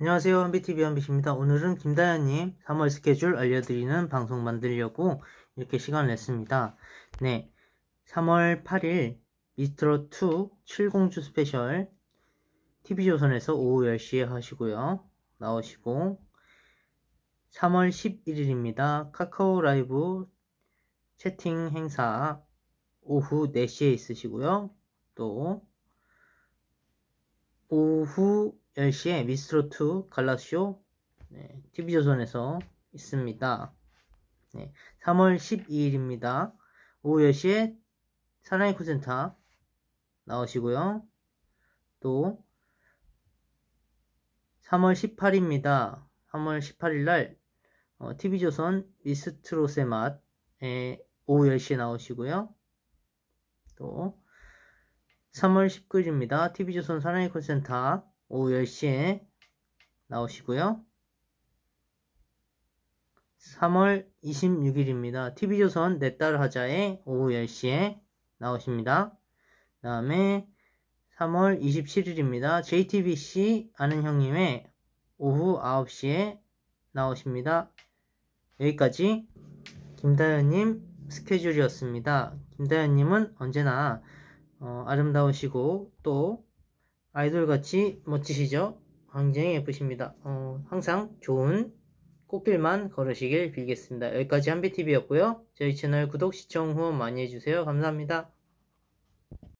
안녕하세요 한비TV 한비입니다 오늘은 김다현님 3월 스케줄 알려드리는 방송 만들려고 이렇게 시간을 냈습니다 네 3월 8일 미스트로2 7 0주 스페셜 TV조선에서 오후 10시에 하시고요 나오시고 3월 11일입니다 카카오 라이브 채팅 행사 오후 4시에 있으시고요 또 오후 10시에 미스트로2 갈라쇼 네, TV조선에서 있습니다. 네, 3월 12일입니다. 오후 10시에 사나이 콜센터 나오시고요. 또 3월 18일입니다. 3월 18일날 어, TV조선 미스트롯의 맛에 오후 10시에 나오시고요. 또 3월 19일입니다. TV조선 사나이 콜센터 오후 10시에 나오시고요. 3월 26일입니다. TV조선 내 딸 하자에 오후 10시에 나오십니다. 다음에 3월 27일입니다. JTBC 아는 형님의 오후 9시에 나오십니다. 여기까지 김다현님 스케줄이었습니다. 김다현님은 언제나 어, 아름다우시고 또 아이돌같이 멋지시죠? 굉장히 예쁘십니다. 어, 항상 좋은 꽃길만 걸으시길 빌겠습니다. 여기까지 한비TV였고요. 저희 채널 구독, 시청, 후원 많이 해주세요. 감사합니다.